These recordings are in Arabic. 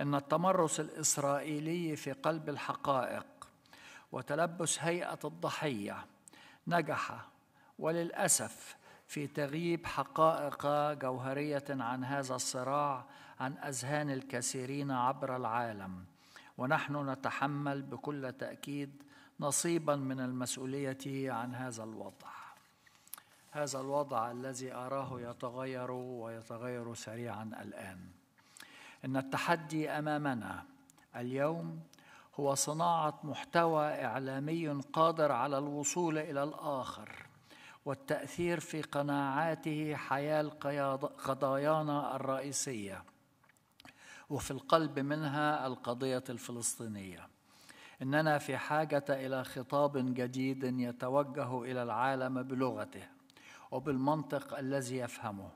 ان التمرس الاسرائيلي في قلب الحقائق وتلبس هيئه الضحيه نجح وللاسف في تغييب حقائق جوهريه عن هذا الصراع عن اذهان الكثيرين عبر العالم ونحن نتحمل بكل تاكيد نصيبا من المسؤوليه عن هذا الوضع هذا الوضع الذي اراه يتغير ويتغير سريعا الان ان التحدي امامنا اليوم هو صناعه محتوى اعلامي قادر على الوصول الى الاخر والتاثير في قناعاته حيال قضايانا الرئيسيه وفي القلب منها القضيه الفلسطينيه اننا في حاجه الى خطاب جديد يتوجه الى العالم بلغته وبالمنطق الذي يفهمه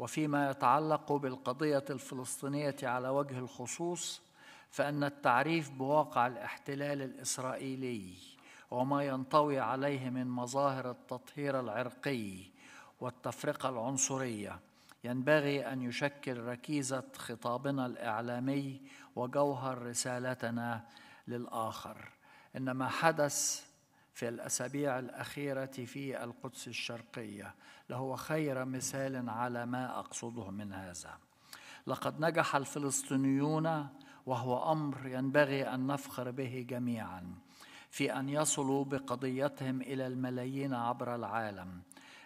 وفيما يتعلق بالقضية الفلسطينية على وجه الخصوص فإن التعريف بواقع الاحتلال الإسرائيلي وما ينطوي عليه من مظاهر التطهير العرقي والتفرقة العنصرية ينبغي أن يشكل ركيزة خطابنا الإعلامي وجوهر رسالتنا للآخر إن ما حدث في الأسابيع الأخيرة في القدس الشرقية لهو خير مثال على ما أقصده من هذا لقد نجح الفلسطينيون وهو أمر ينبغي أن نفخر به جميعا في أن يصلوا بقضيتهم إلى الملايين عبر العالم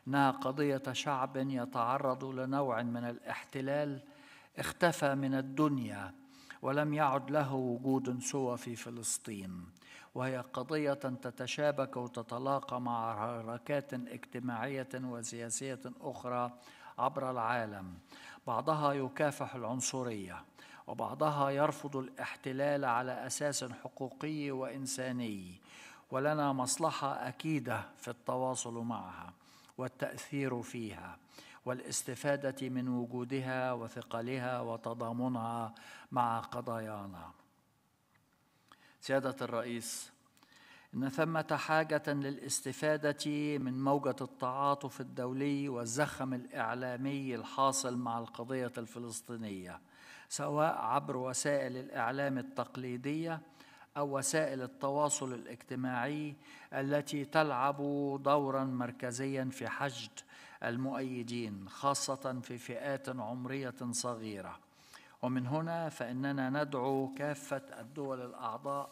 إنها قضية شعب يتعرض لنوع من الاحتلال اختفى من الدنيا ولم يعد له وجود سوى في فلسطين وهي قضية تتشابك وتتلاقى مع حركات اجتماعية وسياسية أخرى عبر العالم بعضها يكافح العنصرية وبعضها يرفض الاحتلال على أساس حقوقي وإنساني ولنا مصلحة أكيدة في التواصل معها والتأثير فيها والاستفادة من وجودها وثقلها وتضامنها مع قضايانا. سيادة الرئيس، إن ثمة حاجة للاستفادة من موجة التعاطف الدولي والزخم الإعلامي الحاصل مع القضية الفلسطينية، سواء عبر وسائل الإعلام التقليدية أو وسائل التواصل الاجتماعي التي تلعب دورا مركزيا في حشد المؤيدين خاصة في فئات عمرية صغيرة ومن هنا فإننا ندعو كافة الدول الأعضاء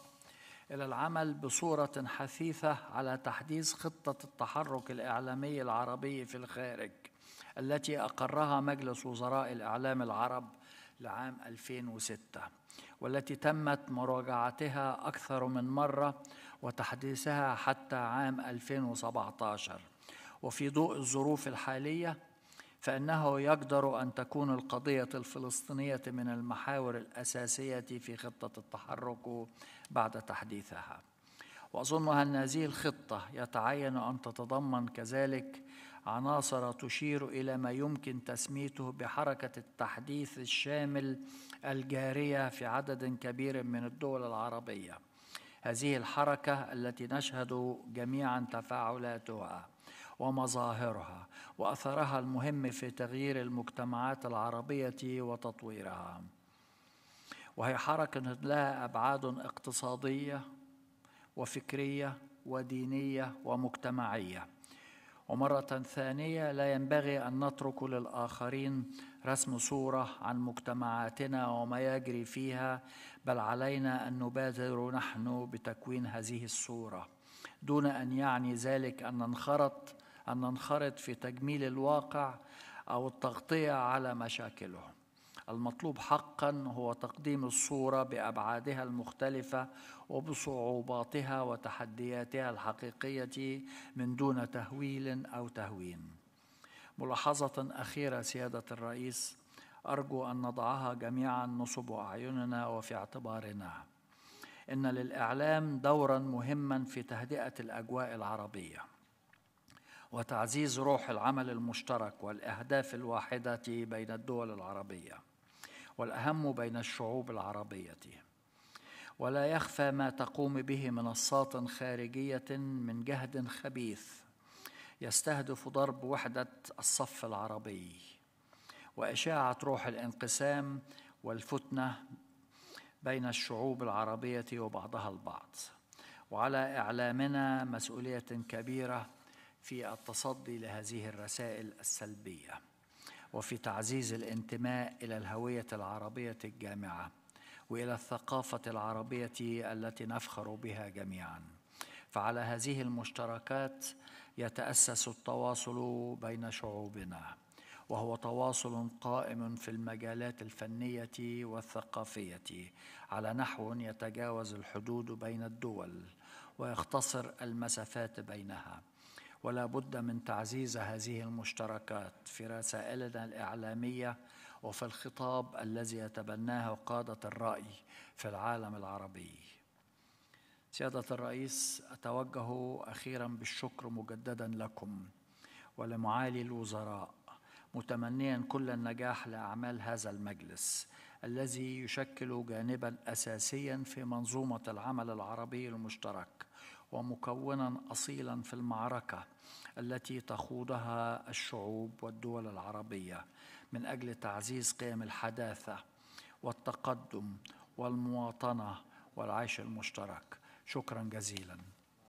إلى العمل بصورة حثيثة على تحديث خطة التحرك الإعلامي العربي في الخارج التي أقرها مجلس وزراء الإعلام العرب لعام 2006 والتي تمت مراجعتها أكثر من مرة وتحديثها حتى عام 2017 وفي ضوء الظروف الحالية فإنه يقدر أن تكون القضية الفلسطينية من المحاور الأساسية في خطة التحرك بعد تحديثها وأظن أن هذه الخطة يتعين أن تتضمن كذلك عناصر تشير إلى ما يمكن تسميته بحركة التحديث الشامل الجارية في عدد كبير من الدول العربية هذه الحركة التي نشهد جميعا تفاعلاتها ومظاهرها واثرها المهم في تغيير المجتمعات العربيه وتطويرها وهي حركه لها ابعاد اقتصاديه وفكريه ودينيه ومجتمعيه ومره ثانيه لا ينبغي ان نترك للاخرين رسم صوره عن مجتمعاتنا وما يجري فيها بل علينا ان نبادر نحن بتكوين هذه الصوره دون ان يعني ذلك ان ننخرط أن ننخرط في تجميل الواقع أو التغطية على مشاكله المطلوب حقا هو تقديم الصورة بأبعادها المختلفة وبصعوباتها وتحدياتها الحقيقية من دون تهويل أو تهوين ملاحظة أخيرة سيادة الرئيس أرجو أن نضعها جميعا نصب أعيننا وفي اعتبارنا إن للإعلام دورا مهما في تهدئة الأجواء العربية وتعزيز روح العمل المشترك والاهداف الواحده بين الدول العربيه والاهم بين الشعوب العربيه ولا يخفى ما تقوم به منصات خارجيه من جهد خبيث يستهدف ضرب وحده الصف العربي واشاعه روح الانقسام والفتنه بين الشعوب العربيه وبعضها البعض وعلى اعلامنا مسؤوليه كبيره في التصدي لهذه الرسائل السلبيه وفي تعزيز الانتماء الى الهويه العربيه الجامعه والى الثقافه العربيه التي نفخر بها جميعا فعلى هذه المشتركات يتاسس التواصل بين شعوبنا وهو تواصل قائم في المجالات الفنيه والثقافيه على نحو يتجاوز الحدود بين الدول ويختصر المسافات بينها ولا بد من تعزيز هذه المشتركات في رسائلنا الإعلامية وفي الخطاب الذي يتبناه قادة الرأي في العالم العربي سيادة الرئيس أتوجه أخيرا بالشكر مجددا لكم ولمعالي الوزراء متمنيا كل النجاح لأعمال هذا المجلس الذي يشكل جانبا أساسيا في منظومة العمل العربي المشترك ومكونا اصيلا في المعركه التي تخوضها الشعوب والدول العربيه من اجل تعزيز قيم الحداثه والتقدم والمواطنه والعيش المشترك شكرا جزيلا